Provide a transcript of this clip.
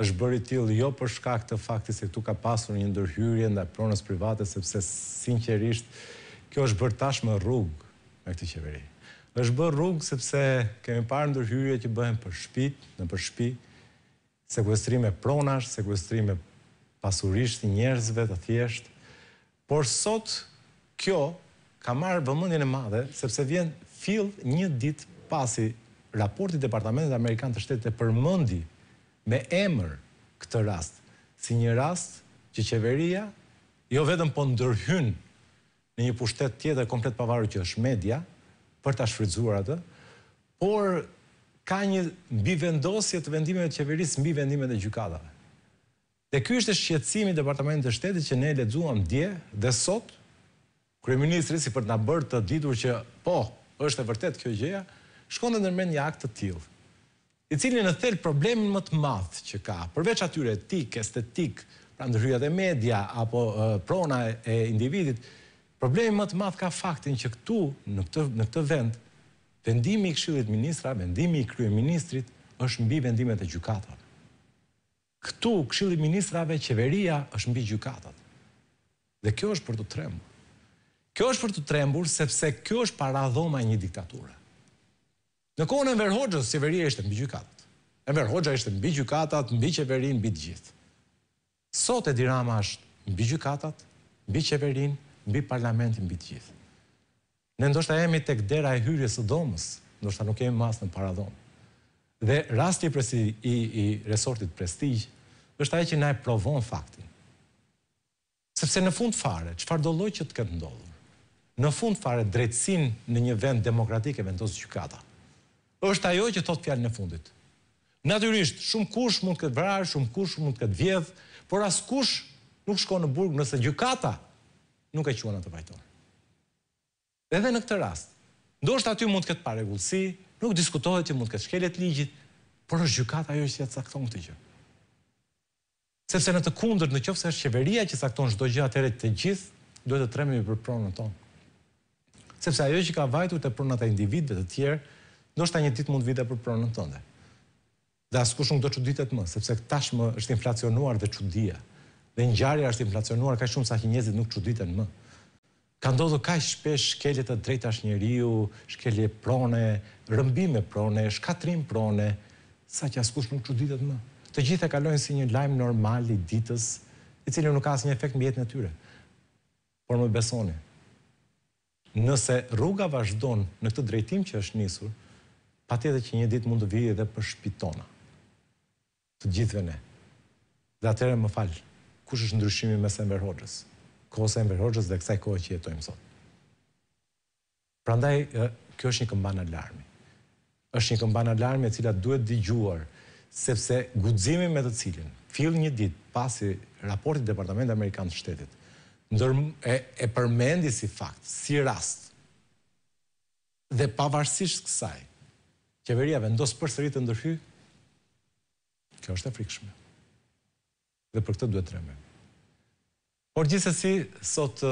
është bërë tillë jo për shkak të faktit se këtu ka pasur një ndërhyrje ndaj pronës private, sepse sinqerisht kjo është bërë tashmë rrugë me këtë qeveri. Është bërë rrugë sepse kemi parë ndërhyrje që bëhen për shtëpi, në për shtëpi, sekuestrime pronash, sekuestrime pasurisht të njerëzve të thjesht. Por sot kjo ka marë vëmendjen e madhe sepse vjen fill një ditë pasi raporti i Departamentit Amerikan të Shtetit e përmendi me emër këtë rast, si një rast që qeveria, jo vetëm po ndërhyn në një pushtet tjetër komplet pavarur që është media, për të shfridzuar atë, por ka një mbi vendosje të vendimeve të qeverisë mbi vendimeve e gjykatave. Dhe ky është shqetësimi i departamentit të shtetit që ne e lexuam dje dhe sot kryeministri si për të na bërë të ditur që po, është e vërtet kjo gjëja, shkonde nërmen ndërmend një akt të tillë i cili në thelë problemin më të madhë që ka, përveç atyre etik, estetik, pra ndërhyjat e media, apo prona e individit, problemin më të madhë ka faktin që këtu, në këtë vend, vendimi i këshillit ministra, vendimi i krye ministrit, është mbi vendimet e gjukatat. Këtu, këshillit ministrave, qeveria është mbi gjukatat. Dhe kjo është për të trembur. Kjo është për të trembur, sepse kjo është paradhoma një diktaturë. Në kohën e Enver Hoxhës, Severia ishte mbi gjykatat. Enver Hoxha ishte mbi gjykatat, mbi qeverin, mbi të gjithë. Sot e Dirama është mbi gjykatat, mbi qeverin, mbi parlamentin, mbi të gjithë. Ne ndoshta jemi tek dera e hyrjes së domës, ndoshta nuk kemi mas në domës. Dhe rasti i i i resortit prestigj, është ai që na e provon faktin. Sepse në fund fare, çfarë do lloj që të këtë ndodhur? Në fund fare drejtsin në një vend demokratik e vendos gjykata është ajo që thotë fjalën e fundit. Natyrisht, shumë kush mund të ketë vrarë, shumë kush mund të ketë vjedh, por askush nuk shkon në burg nëse gjykata nuk e quan atë vajtor. Edhe në këtë rast, ndoshta aty mund të ketë parregullsi, nuk diskutohet që mund të ketë shkelje të ligjit, por është gjykata ajo që ja cakton këtë gjë. Sepse në të kundërt, nëse është qeveria që cakton çdo gjë, atëherë të gjithë duhet të tremi për pronën tonë. Sepse ajo që ka vajtur te pronat e individëve të tjerë, ndoshta një ditë mund vite për pronën tënde. Dhe askush nuk do çuditet më, sepse tashmë është inflacionuar dhe çudia. Dhe ngjarja është inflacionuar ka shumë sa që njëzit nuk çuditen më. Ka ndodhur kaq shpesh shkelje të drejtash njeriu, shkelje prone, rëmbime prone, shkatrim prone, sa që askush nuk çuditet më. Të gjithë e kalojnë si një lajm normal i ditës, i cili nuk ka asnjë efekt mbi jetën e tyre. Por më besoni, nëse rruga vazhdon në këtë drejtim që është nisur, pa tjetër që një ditë mund të vijë edhe për shpitona, të gjithve ne. Dhe atërë më falë, kush është ndryshimi me Sember Hoxhës? Kohë Sember Hoxhës dhe kësaj kohë që jetojmë sot. Pra ndaj, kjo është një këmban alarmi. është një këmban alarmi e cila duhet digjuar, sepse gudzimi me të cilin, fill një ditë pasi raportit Departament Amerikanë të shtetit, e përmendi si fakt, si rast, dhe pavarësisht kësaj, qeveria vendosë përsëri të ndërhy, kjo është e frikshme. Dhe për këtë duhet të remë. Por gjithës si, sot